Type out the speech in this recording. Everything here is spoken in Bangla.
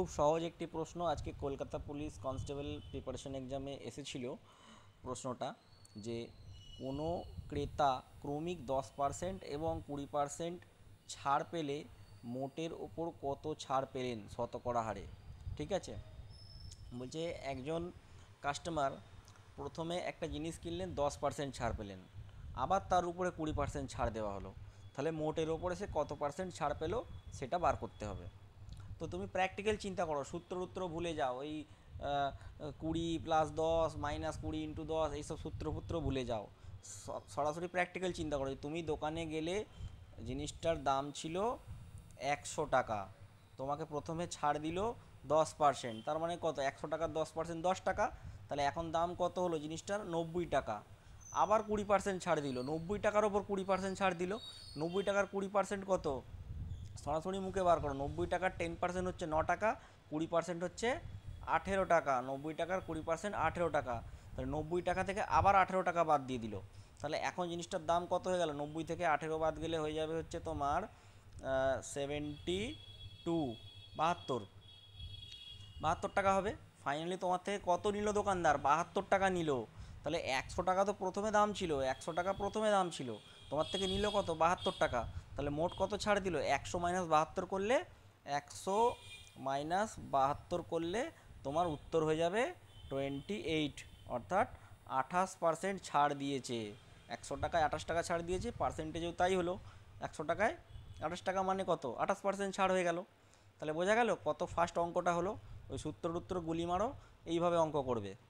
খুব সহজ একটি প্রশ্ন আজকে কলকাতা পুলিশ কনস্টেবল প্রিপারেশন এক্সামে এসেছিল প্রশ্নটা যে কোনো ক্রেতা ক্রমিক দশ পার্সেন্ট এবং কুড়ি পার্সেন্ট ছাড় পেলে মোটের ওপর কত ছাড় পেলেন শতকরা হারে ঠিক আছে বলছে একজন কাস্টমার প্রথমে একটা জিনিস কিনলেন দশ পার্সেন্ট ছাড় পেলেন আবার তার উপরে কুড়ি পার্সেন্ট ছাড় দেওয়া হলো তাহলে মোটের ওপরে সে কত পার্সেন্ট ছাড় পেলো সেটা বার করতে হবে তো তুমি প্র্যাকটিক্যাল চিন্তা করো সূত্র উত্তর ভুলে যাও ওই কুড়ি প্লাস দশ মাইনাস কুড়ি ইন্টু দশ এইসব সূত্র ভুলে যাও সরাসরি প্র্যাকটিক্যাল চিন্তা করো তুমি দোকানে গেলে জিনিসটার দাম ছিল একশো টাকা তোমাকে প্রথমে ছাড় দিল দশ পার্সেন্ট তার মানে কত একশো টাকার দশ পার্সেন্ট দশ টাকা তাহলে এখন দাম কত হলো জিনিসটার নব্বই টাকা আবার কুড়ি পার্সেন্ট ছাড় দিল নব্বই টাকার ওপর কুড়ি পার্সেন্ট ছাড় দিল নব্বই টাকার কুড়ি পার্সেন্ট কত সরাসরি মুখে বার করো নব্বই টাকার টেন পার্সেন্ট হচ্ছে ন টাকা কুড়ি পার্সেন্ট হচ্ছে আঠেরো টাকা নব্বই টাকার কুড়ি পার্সেন্ট আঠেরো টাকা তাহলে নব্বই টাকা থেকে আবার আঠেরো টাকা বাদ দিয়ে দিল তাহলে এখন জিনিসটার দাম কত হয়ে গেল নব্বই থেকে আঠেরো বাদ গেলে হয়ে যাবে হচ্ছে তোমার সেভেন্টি টু বাহাত্তর বাহাত্তর টাকা হবে ফাইনালি তোমার থেকে কত নিল দোকানদার বাহাত্তর টাকা নিল তাহলে একশো টাকা তো প্রথমে দাম ছিল একশো টাকা প্রথমে দাম ছিল তোমার থেকে নিল কত বাহাত্তর টাকা তাহলে মোট কত ছাড় দিল একশো মাইনাস বাহাত্তর করলে একশো মাইনাস বাহাত্তর করলে তোমার উত্তর হয়ে যাবে টোয়েন্টি এইট অর্থাৎ আঠাশ পার্সেন্ট ছাড় দিয়েছে একশো টাকায় আঠাশ টাকা ছাড় দিয়েছে পার্সেন্টেজও তাই হলো একশো টাকায় আঠাশ টাকা মানে কত আঠাশ পার্সেন্ট ছাড় হয়ে গেল তাহলে বোঝা গেল কত ফার্স্ট অঙ্কটা হলো ওই সূত্র টুত্র গুলি মারো এইভাবে অঙ্ক করবে